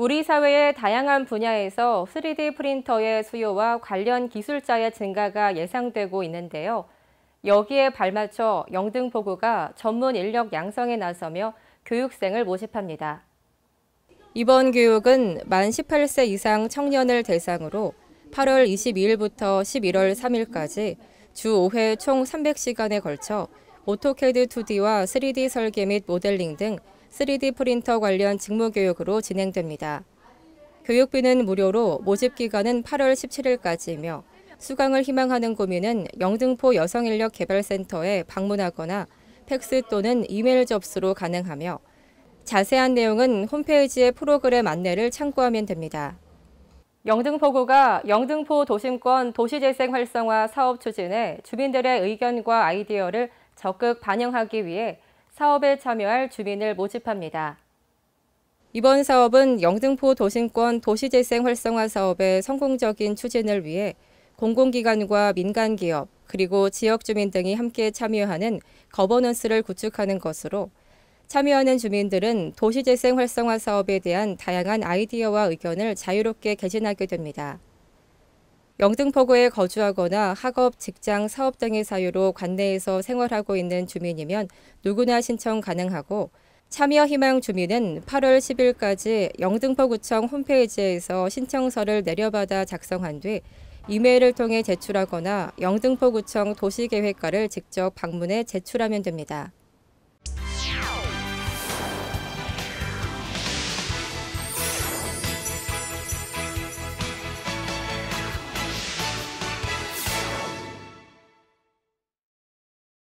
우리 사회의 다양한 분야에서 3D 프린터의 수요와 관련 기술자의 증가가 예상되고 있는데요. 여기에 발맞춰 영등포구가 전문 인력 양성에 나서며 교육생을 모집합니다. 이번 교육은 만 18세 이상 청년을 대상으로 8월 22일부터 11월 3일까지 주 5회 총 300시간에 걸쳐 오토캐드 2D와 3D 설계 및 모델링 등 3D 프린터 관련 직무 교육으로 진행됩니다. 교육비는 무료로 모집 기간은 8월 17일까지이며 수강을 희망하는 고민은 영등포 여성인력개발센터에 방문하거나 팩스 또는 이메일 접수로 가능하며 자세한 내용은 홈페이지의 프로그램 안내를 참고하면 됩니다. 영등포구가 영등포 도심권 도시재생 활성화 사업 추진에 주민들의 의견과 아이디어를 적극 반영하기 위해 사업에 참여할 주민을 모집합니다. 이번 사업은 영등포 도심권 도시재생 활성화 사업의 성공적인 추진을 위해 공공기관과 민간기업 그리고 지역 주민 등이 함께 참여하는 거버넌스를 구축하는 것으로 참여하는 주민들은 도시재생 활성화 사업에 대한 다양한 아이디어와 의견을 자유롭게 개진하게 됩니다. 영등포구에 거주하거나 학업, 직장, 사업 등의 사유로 관내에서 생활하고 있는 주민이면 누구나 신청 가능하고 참여 희망 주민은 8월 10일까지 영등포구청 홈페이지에서 신청서를 내려받아 작성한 뒤 이메일을 통해 제출하거나 영등포구청 도시계획과를 직접 방문해 제출하면 됩니다.